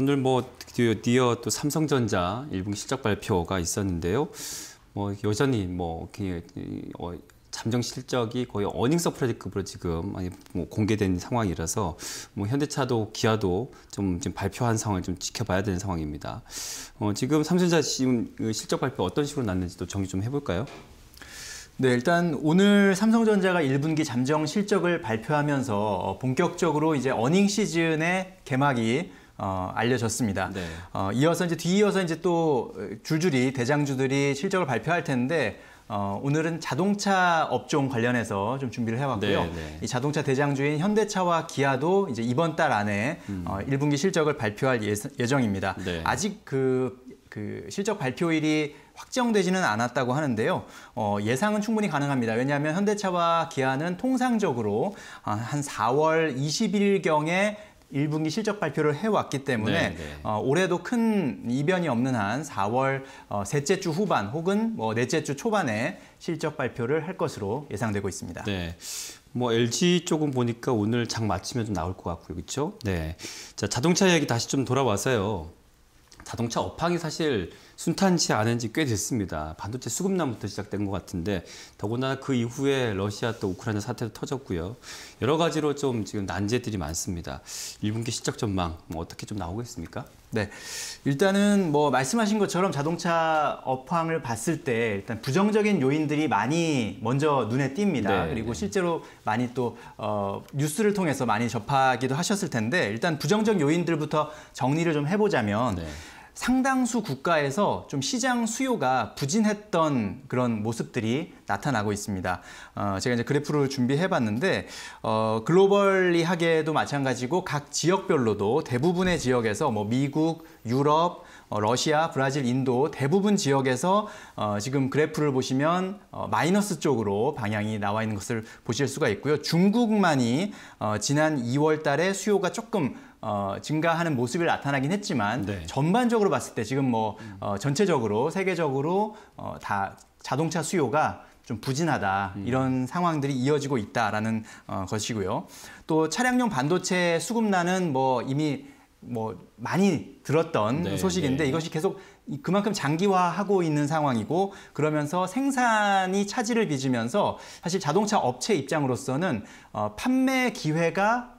오늘 뭐 드디어 또 삼성전자 1분기 실적 발표가 있었는데요. 뭐 여전히 뭐 어, 잠정 실적이 거의 어닝 서프라이즈급으로 지금 뭐 공개된 상황이라서 뭐 현대차도 기아도 좀 지금 발표한 상황을 좀 지켜봐야 되는 상황입니다. 어 지금 삼성전자 지금 그 실적 발표 어떤 식으로 났는지도 정리 좀 해볼까요? 네, 일단 오늘 삼성전자가 1분기 잠정 실적을 발표하면서 어, 본격적으로 이제 어닝 시즌의 개막이 어, 알려졌습니다. 네. 어, 이어서 이제 뒤이어서 이제 또 줄줄이 대장주들이 실적을 발표할 텐데 어, 오늘은 자동차 업종 관련해서 좀 준비를 해왔고요. 네, 네. 이 자동차 대장주인 현대차와 기아도 이제 이번 달 안에 음. 어, 1분기 실적을 발표할 예정입니다. 네. 아직 그, 그 실적 발표일이 확정되지는 않았다고 하는데요. 어, 예상은 충분히 가능합니다. 왜냐하면 현대차와 기아는 통상적으로 한 4월 20일경에 1분기 실적 발표를 해왔기 때문에 네, 네. 어, 올해도 큰 이변이 없는 한 4월 어, 셋째 주 후반 혹은 뭐 넷째 주 초반에 실적 발표를 할 것으로 예상되고 있습니다. 네. 뭐 LG 쪽은 보니까 오늘 장 마치면 좀 나올 것 같고요. 그렇죠? 네. 자, 자동차 이야기 다시 좀 돌아와서요. 자동차 업황이 사실 순탄치 않은 지꽤 됐습니다. 반도체 수급난부터 시작된 것 같은데 더군다나 그 이후에 러시아 또 우크라이나 사태도 터졌고요. 여러 가지로 좀 지금 난제들이 많습니다. 1분기 시적 전망 뭐 어떻게 좀나오고있습니까 네. 일단은 뭐 말씀하신 것처럼 자동차 업황을 봤을 때 일단 부정적인 요인들이 많이 먼저 눈에 띕니다. 네, 그리고 네. 실제로 많이 또 어, 뉴스를 통해서 많이 접하기도 하셨을 텐데 일단 부정적 요인들부터 정리를 좀 해보자면 네. 상당수 국가에서 좀 시장 수요가 부진했던 그런 모습들이 나타나고 있습니다. 어, 제가 이제 그래프를 준비해봤는데 어, 글로벌리하게도 마찬가지고 각 지역별로도 대부분의 지역에서 뭐 미국, 유럽, 어, 러시아, 브라질, 인도 대부분 지역에서 어, 지금 그래프를 보시면 어, 마이너스 쪽으로 방향이 나와 있는 것을 보실 수가 있고요. 중국만이 지난 2월 달에 수요가 조금 어, 증가하는 모습을 나타나긴 했지만 네. 전반적으로 봤을 때 지금 뭐 음. 어, 전체적으로 세계적으로 어, 다 자동차 수요가 좀 부진하다 음. 이런 상황들이 이어지고 있다라는 어, 것이고요. 또 차량용 반도체 수급난은 뭐 이미 뭐 많이 들었던 네, 소식인데 네. 이것이 계속 그만큼 장기화하고 있는 상황이고 그러면서 생산이 차질을 빚으면서 사실 자동차 업체 입장으로서는 어, 판매 기회가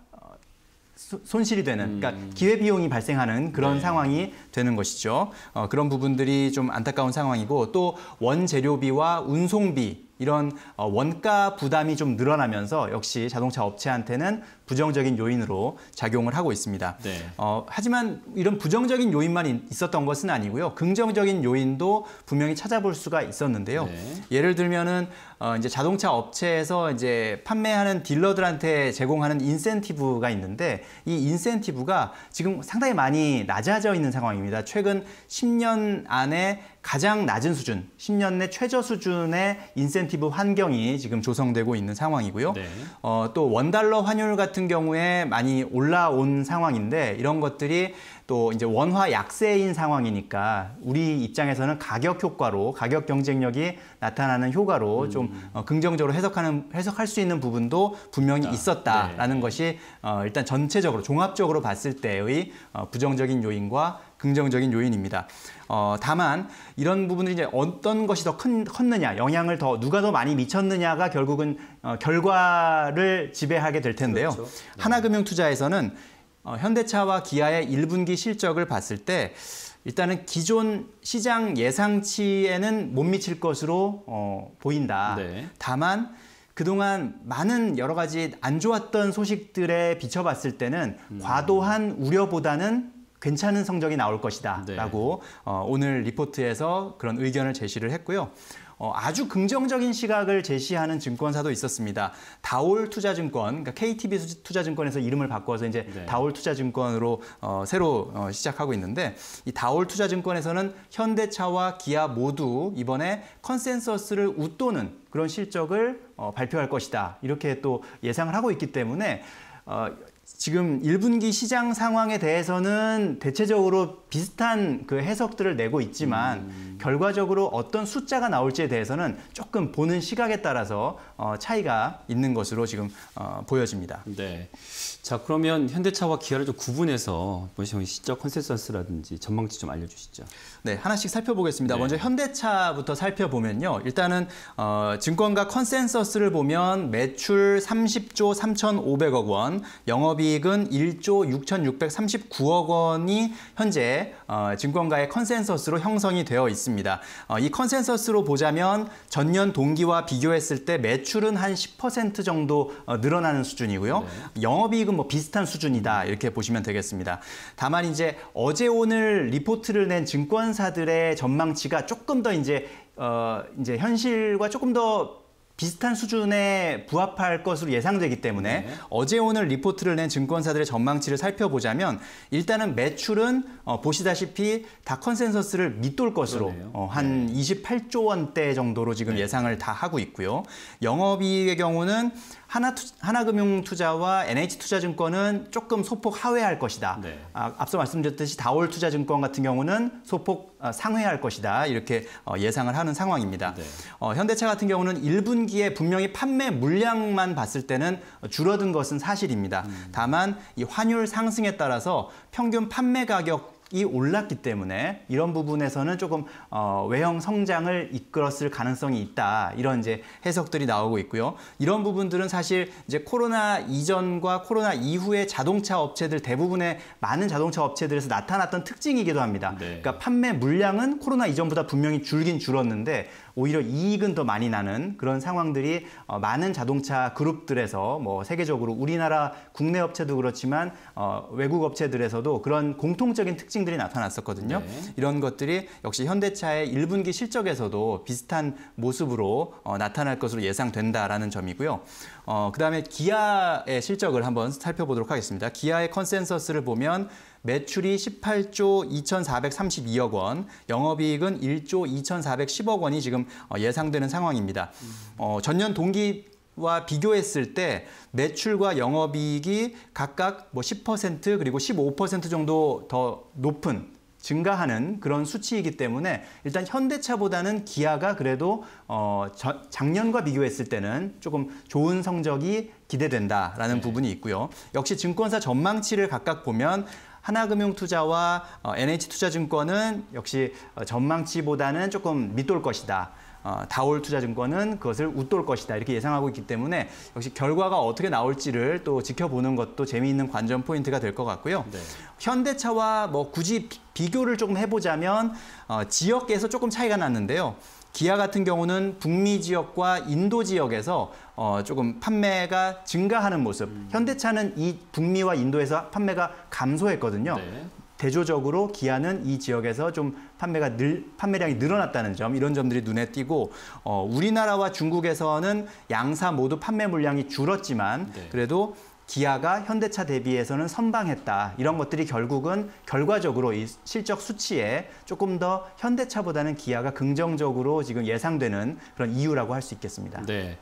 소, 어, 손실이 되는, 음. 그러니까 기회 비용이 발생하는 그런 네. 상황이 되는 것이죠. 어, 그런 부분들이 좀 안타까운 상황이고 또 원재료비와 운송비 이런 어, 원가 부담이 좀 늘어나면서 역시 자동차 업체한테는 부정적인 요인으로 작용을 하고 있습니다. 네. 어, 하지만 이런 부정적인 요인만 있었던 것은 아니고요. 긍정적인 요인도 분명히 찾아볼 수가 있었는데요. 네. 예를 들면은 어, 이제 자동차 업체에서 이제 판매하는 딜러들한테 제공하는 인센티브가 있는데 이 인센티브가 지금 상당히 많이 낮아져 있는 상황입니다. 최근 10년 안에 가장 낮은 수준, 10년 내 최저 수준의 인센티브 환경이 지금 조성되고 있는 상황이고요. 네. 어, 또 원달러 환율 같은 경우에 많이 올라온 상황인데 이런 것들이 또 이제 원화 약세인 상황이니까 우리 입장에서는 가격 효과로 가격 경쟁력이 나타나는 효과로 음. 좀 어, 긍정적으로 해석하는 해석할 수 있는 부분도 분명히 있었다라는 네. 것이 어, 일단 전체적으로 종합적으로 봤을 때의 어, 부정적인 요인과 긍정적인 요인입니다. 어, 다만 이런 부분들이 이제 어떤 것이 더 큰, 컸느냐, 영향을 더 누가 더 많이 미쳤느냐가 결국은 어, 결과를 지배하게 될 텐데요. 그렇죠. 네. 하나금융투자에서는 어, 현대차와 기아의 1분기 실적을 봤을 때 일단은 기존 시장 예상치에는 못 미칠 것으로 어, 보인다. 네. 다만 그동안 많은 여러 가지 안 좋았던 소식들에 비춰봤을 때는 음. 과도한 우려보다는 괜찮은 성적이 나올 것이다라고 네. 어, 오늘 리포트에서 그런 의견을 제시를 했고요. 어, 아주 긍정적인 시각을 제시하는 증권사도 있었습니다. 다올 투자증권, 그러니까 KTB 투자증권에서 이름을 바꿔서 이제 네. 다올 투자증권으로 어, 새로 어, 시작하고 있는데 이 다올 투자증권에서는 현대차와 기아 모두 이번에 컨센서스를 웃도는 그런 실적을 어, 발표할 것이다 이렇게 또 예상을 하고 있기 때문에. 어, 지금 1분기 시장 상황에 대해서는 대체적으로 비슷한 그 해석들을 내고 있지만 음. 결과적으로 어떤 숫자가 나올지에 대해서는 조금 보는 시각에 따라서 어, 차이가 있는 것으로 지금 어, 보여집니다. 네. 자 그러면 현대차와 기아를 좀 구분해서 보시면 시적 컨센서스라든지 전망치 좀 알려주시죠. 네, 하나씩 살펴보겠습니다. 네. 먼저 현대차부터 살펴보면요. 일단은 어, 증권가 컨센서스를 보면 매출 30조 3,500억 원, 영업 영업이익은 1조 6,639억 원이 현재 어, 증권가의 컨센서스로 형성이 되어 있습니다. 어, 이 컨센서스로 보자면 전년 동기와 비교했을 때 매출은 한 10% 정도 어, 늘어나는 수준이고요. 네. 영업이익은 뭐 비슷한 수준이다 이렇게 보시면 되겠습니다. 다만 이제 어제 오늘 리포트를 낸 증권사들의 전망치가 조금 더 이제 어, 이제 현실과 조금 더 비슷한 수준에 부합할 것으로 예상되기 때문에 네. 어제 오늘 리포트를 낸 증권사들의 전망치를 살펴보자면 일단은 매출은 어, 보시다시피 다 컨센서스를 밑돌 것으로 어, 한 네. 28조 원대 정도로 지금 네. 예상을 다 하고 있고요. 영업이익의 경우는 하나 투, 하나금융투자와 NH투자증권은 조금 소폭 하회할 것이다. 네. 아, 앞서 말씀드렸듯이 다올투자증권 같은 경우는 소폭 어, 상회할 것이다. 이렇게 어, 예상을 하는 상황입니다. 네. 어, 현대차 같은 경우는 1분기에 분명히 판매 물량만 봤을 때는 줄어든 것은 사실입니다. 음. 다만 이 환율 상승에 따라서 평균 판매 가격 이 올랐기 때문에 이런 부분에서는 조금 어, 외형 성장을 이끌었을 가능성이 있다 이런 이제 해석들이 나오고 있고요. 이런 부분들은 사실 이제 코로나 이전과 코로나 이후에 자동차 업체들 대부분의 많은 자동차 업체들에서 나타났던 특징이기도 합니다. 네. 그러니까 판매 물량은 코로나 이전보다 분명히 줄긴 줄었는데 오히려 이익은 더 많이 나는 그런 상황들이 어, 많은 자동차 그룹들에서 뭐 세계적으로 우리나라 국내 업체도 그렇지만 어, 외국 업체들에서도 그런 공통적인 특징들이 나타났었거든요. 네. 이런 것들이 역시 현대차의 1분기 실적에서도 비슷한 모습으로 어, 나타날 것으로 예상된다라는 점이고요. 어, 그다음에 기아의 실적을 한번 살펴보도록 하겠습니다. 기아의 컨센서스를 보면 매출이 18조 2,432억 원, 영업이익은 1조 2,410억 원이 지금 어, 예상되는 상황입니다. 어, 전년 동기 와 비교했을 때 매출과 영업이익이 각각 뭐 10% 그리고 15% 정도 더 높은 증가하는 그런 수치이기 때문에 일단 현대차보다는 기아가 그래도 어, 저, 작년과 비교했을 때는 조금 좋은 성적이 기대된다라는 네. 부분이 있고요. 역시 증권사 전망치를 각각 보면 하나금융투자와 어, NH투자증권은 역시 어, 전망치보다는 조금 밑돌 것이다. 어, 다올 투자증권은 그것을 웃돌 것이다 이렇게 예상하고 있기 때문에 역시 결과가 어떻게 나올지를 또 지켜보는 것도 재미있는 관전 포인트가 될 것 같고요. 네. 현대차와 뭐 굳이 비교를 조금 해보자면 어, 지역에서 조금 차이가 났는데요. 기아 같은 경우는 북미 지역과 인도 지역에서 어, 조금 판매가 증가하는 모습. 음. 현대차는 이 북미와 인도에서 판매가 감소했거든요. 네. 대조적으로 기아는 이 지역에서 좀 판매가 늘 판매량이 늘어났다는 점 이런 점들이 눈에 띄고 어, 우리나라와 중국에서는 양사 모두 판매 물량이 줄었지만 네. 그래도 기아가 현대차 대비해서는 선방했다. 이런 것들이 결국은 결과적으로 이 실적 수치에 조금 더 현대차보다는 기아가 긍정적으로 지금 예상되는 그런 이유라고 할 수 있겠습니다. 네.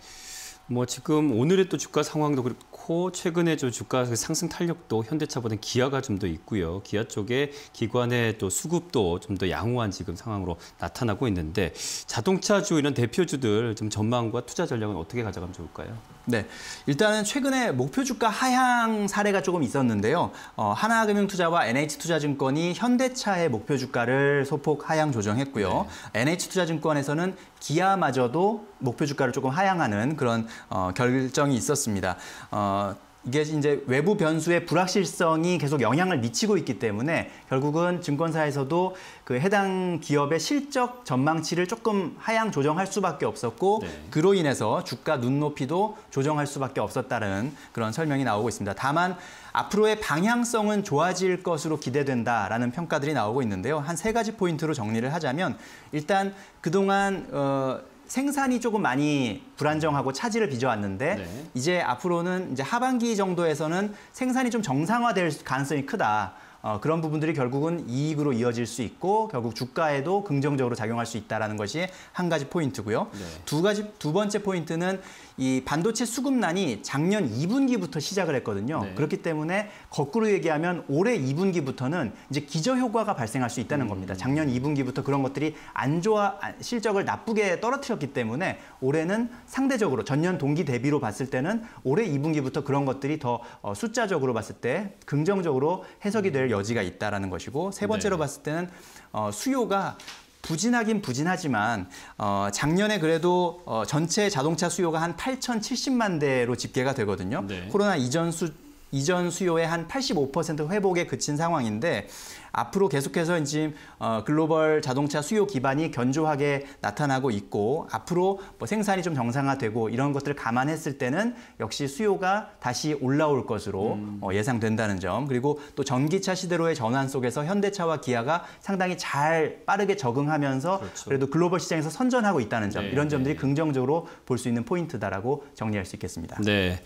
뭐 지금 오늘의 또 주가 상황도 그렇고 최근에 좀 주가 그 상승 탄력도 현대차보다는 기아가 좀 더 있고요. 기아 쪽에 기관의 또 수급도 좀 더 양호한 지금 상황으로 나타나고 있는데 자동차주 이런 대표주들 좀 전망과 투자 전략은 어떻게 가져가면 좋을까요? 네, 일단은 최근에 목표 주가 하향 사례가 조금 있었는데요. 어, 하나금융투자와 NH투자증권이 현대차의 목표 주가를 소폭 하향 조정했고요. 네. NH투자증권에서는 기아마저도 목표 주가를 조금 하향하는 그런 어, 결정이 있었습니다. 어, 이게 이제 외부 변수의 불확실성이 계속 영향을 미치고 있기 때문에 결국은 증권사에서도 그 해당 기업의 실적 전망치를 조금 하향 조정할 수밖에 없었고 네. 그로 인해서 주가 눈높이도 조정할 수밖에 없었다는 그런 설명이 나오고 있습니다. 다만 앞으로의 방향성은 좋아질 것으로 기대된다라는 평가들이 나오고 있는데요. 한 세 가지 포인트로 정리를 하자면 일단 그동안 어 생산이 조금 많이 불안정하고 차질을 빚어왔는데 네. 이제 앞으로는 이제 하반기 정도에서는 생산이 좀 정상화될 가능성이 크다. 어, 그런 부분들이 결국은 이익으로 이어질 수 있고 결국 주가에도 긍정적으로 작용할 수있다는 것이 한 가지 포인트고요. 네. 두 가지 두 번째 포인트는 이 반도체 수급난이 작년 2분기부터 시작을 했거든요. 네. 그렇기 때문에 거꾸로 얘기하면 올해 2분기부터는 이제 기저 효과가 발생할 수 있다는 음. 겁니다. 작년 2분기부터 그런 것들이 안 좋아 아, 실적을 나쁘게 떨어뜨렸기 때문에 올해는 상대적으로 전년 동기 대비로 봤을 때는 올해 2분기부터 그런 것들이 더 어, 숫자적으로 봤을 때 긍정적으로 해석이 음. 될될 여지가 있다라는 것이고 세 번째로 네. 봤을 때는 어, 수요가 부진하긴 부진하지만 어, 작년에 그래도 어, 전체 자동차 수요가 한 8,070만 대로 집계가 되거든요. 네. 코로나 이전 수 이전 수요의 한 85% 회복에 그친 상황인데 앞으로 계속해서 지금 어, 글로벌 자동차 수요 기반이 견조하게 나타나고 있고 앞으로 뭐 생산이 좀 정상화되고 이런 것들을 감안했을 때는 역시 수요가 다시 올라올 것으로 음. 어, 예상된다는 점 그리고 또 전기차 시대로의 전환 속에서 현대차와 기아가 상당히 잘 빠르게 적응하면서 그렇죠. 그래도 글로벌 시장에서 선전하고 있다는 점 네, 이런 점들이 네. 긍정적으로 볼 수 있는 포인트다라고 정리할 수 있겠습니다. 네.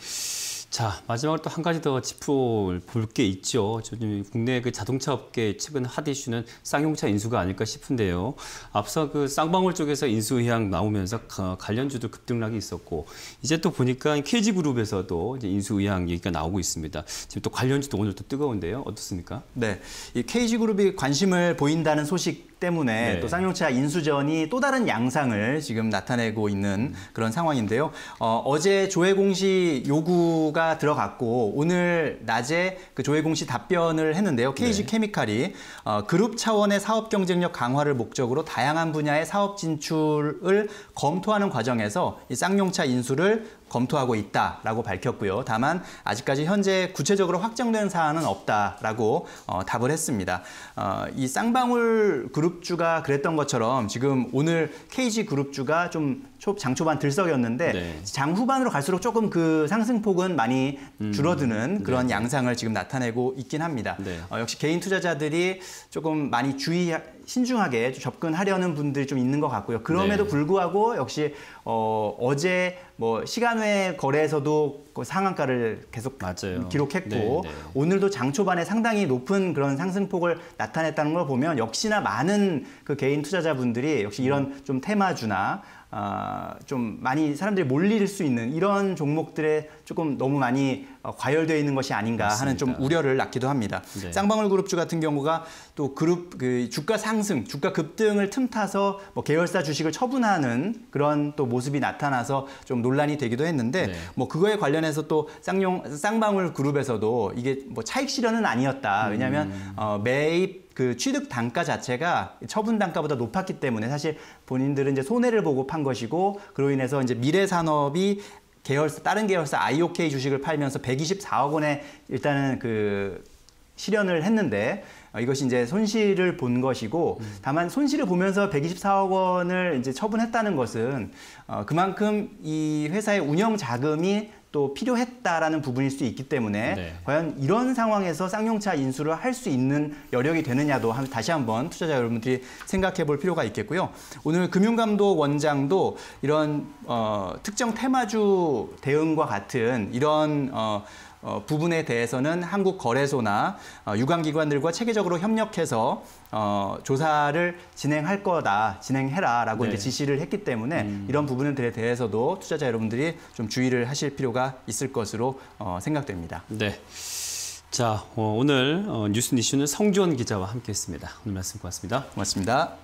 자, 마지막으로 또 한 가지 더 짚어볼 게 있죠. 저는 국내 그 자동차 업계 최근 핫 이슈는 쌍용차 인수가 아닐까 싶은데요. 앞서 그 쌍방울 쪽에서 인수 의향 나오면서 그 관련주도 급등락이 있었고, 이제 또 보니까 KG그룹에서도 인수 의향 얘기가 나오고 있습니다. 지금 또 관련주도 오늘 또 뜨거운데요. 어떻습니까? 네. 이 KG그룹이 관심을 보인다는 소식 때문에 네. 또 쌍용차 인수전이 또 다른 양상을 지금 나타내고 있는 그런 상황인데요. 어, 제 조회 공시 요구가 들어갔고 오늘 낮에 그 조회 공시 답변을 했는데요. KG 네. 케미칼이 어, 그룹 차원의 사업 경쟁력 강화를 목적으로 다양한 분야의 사업 진출을 검토하는 과정에서 이 쌍용차 인수를 검토하고 있다라고 밝혔고요. 다만 아직까지 현재 구체적으로 확정된 사안은 없다라고 어, 답을 했습니다. 어, 이 쌍방울 그룹주가 그랬던 것처럼 지금 오늘 KG 그룹주가 좀 초, 장 초반 들썩였는데 네. 장 후반으로 갈수록 조금 그 상승폭은 많이 음. 줄어드는 네. 그런 네. 양상을 지금 나타내고 있긴 합니다. 네. 어, 역시 개인 투자자들이 조금 많이 주의 신중하게 접근하려는 분들이 좀 있는 것 같고요. 그럼에도 네. 불구하고 역시 어, 어제 뭐 시간외 거래에서도 그 상한가를 계속 맞아요. 기록했고 네, 오늘도 장 초반에 상당히 높은 그런 상승폭을 나타냈다는 걸 보면 역시나 많은 그 개인 투자자분들이 역시 이런 음. 좀 테마주나 아, 좀 많이 사람들이 몰릴 수 있는 이런 종목들의 조금 너무 많이 어, 과열되어 있는 것이 아닌가 맞습니다. 하는 좀 우려를 낳기도 합니다. 네. 쌍방울 그룹주 같은 경우가 또 그룹 그 주가 상승, 주가 급등을 틈타서 뭐 계열사 주식을 처분하는 그런 또 모습이 나타나서 좀 논란이 되기도 했는데 네. 뭐 그거에 관련해서 또 쌍용 쌍방울 그룹에서도 이게 뭐 차익 실현은 아니었다. 왜냐하면 음. 어, 매입 그 취득 단가 자체가 처분 단가보다 높았기 때문에 사실 본인들은 이제 손해를 보고 판 것이고 그로 인해서 이제 미래 산업이 계열사 다른 계열사 IOK 주식을 팔면서 124억 원에 일단은 그 실현을 했는데 어, 이것이 이제 손실을 본 것이고 다만 손실을 보면서 124억 원을 이제 처분했다는 것은 어, 그만큼 이 회사의 운영 자금이 또 필요했다라는 부분일 수 있기 때문에 네. 과연 이런 상황에서 쌍용차 인수를 할 수 있는 여력이 되느냐도 다시 한번 투자자 여러분들이 생각해 볼 필요가 있겠고요. 오늘 금융감독 원장도 이런 어, 특정 테마주 대응과 같은 이런 어, 어, 부분에 대해서는 한국 거래소나 어, 유관기관들과 체계적으로 협력해서 어, 조사를 진행할 거다, 진행해라라고 네. 이제 지시를 했기 때문에 음. 이런 부분들에 대해서도 투자자 여러분들이 좀 주의를 하실 필요가 있을 것으로 어, 생각됩니다. 네. 자, 어, 오늘 어, 뉴스 이슈는 성주원 기자와 함께했습니다. 오늘 말씀 고맙습니다. 고맙습니다.